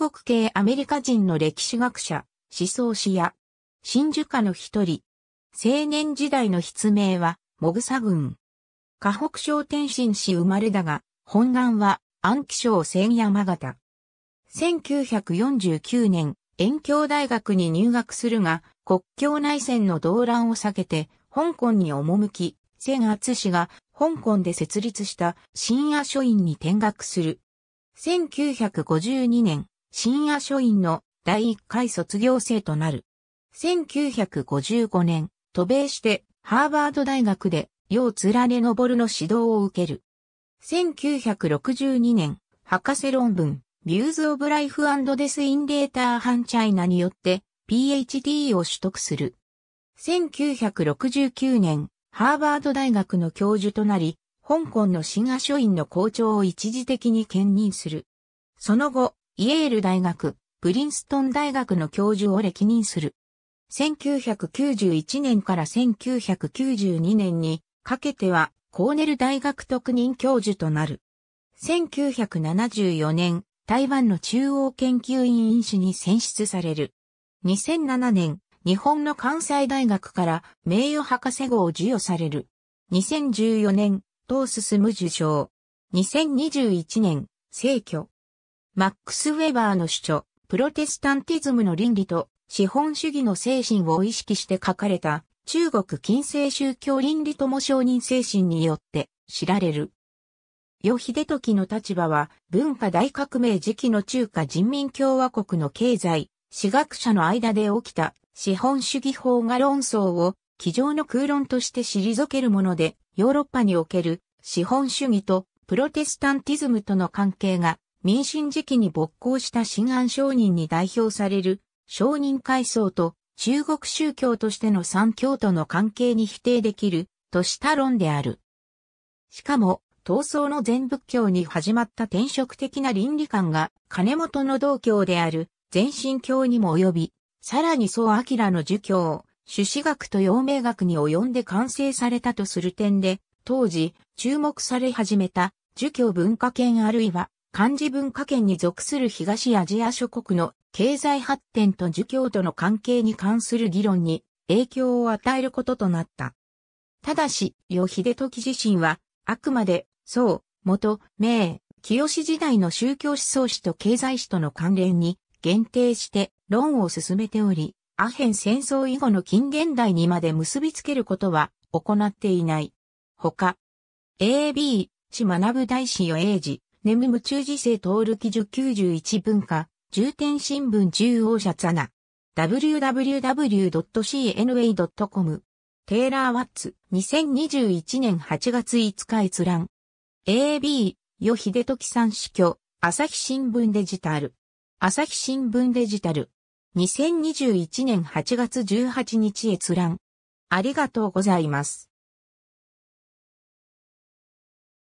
国系アメリカ人の歴史学者、思想史や、真珠家の一人。青年時代の筆名は、モグサ軍。河北省天津市生まれだが、本願は、安徽省千山形。1949年、遠京大学に入学するが、国境内戦の動乱を避けて、香港に赴き、千厚氏が香港で設立した深夜書院に転学する。1952年、深夜書院の第1回卒業生となる。1955年、渡米してハーバード大学で、楊れ登るの指導を受ける。1962年、博士論文、Views of Life and Death in Later Han China によって PhD を取得する。1969年、ハーバード大学の教授となり、香港の新賀書院の校長を一時的に兼任する。その後、イエール大学、プリンストン大学の教授を歴任する。1991年から1992年にかけてはコーネル大学特任教授となる。1974年、台湾の中央研究院院士に選出される。2007年、日本の関西大学から名誉博士号を授与される。2014年、東進む受賞。2021年、逝去。マックス・ウェバーの主張、プロテスタンティズムの倫理と資本主義の精神を意識して書かれた中国近世宗教倫理とも承認精神によって知られる。デ秀時の立場は文化大革命時期の中華人民共和国の経済、私学者の間で起きた資本主義法が論争を机上の空論として退けるもので、ヨーロッパにおける資本主義とプロテスタンティズムとの関係が民進時期に勃興した新安商人に代表される商人階層と中国宗教としての三教との関係に否定できるとした論である。しかも、闘争の全仏教に始まった転職的な倫理観が金本の道教である全神教にも及び、さらに宋明の儒教、朱子学と陽明学に及んで完成されたとする点で、当時注目され始めた儒教文化圏あるいは漢字文化圏に属する東アジア諸国の経済発展と儒教との関係に関する議論に影響を与えることとなった。ただし、与秀時自身は、あくまで、宋、元、明、清時代の宗教思想史と経済史との関連に限定して論を進めており、アヘン戦争以後の近現代にまで結びつけることは行っていない。他、AB、市学ぶ大師与英治、眠ム中時世通る記述91文化、重点新聞中央社ザナ。www.cna.com。テイラー・ワッツ、2021年8月5日閲覧。AB、与秀時さん死去、朝日新聞デジタル。朝日新聞デジタル。2021年8月18日閲覧。ありがとうございます。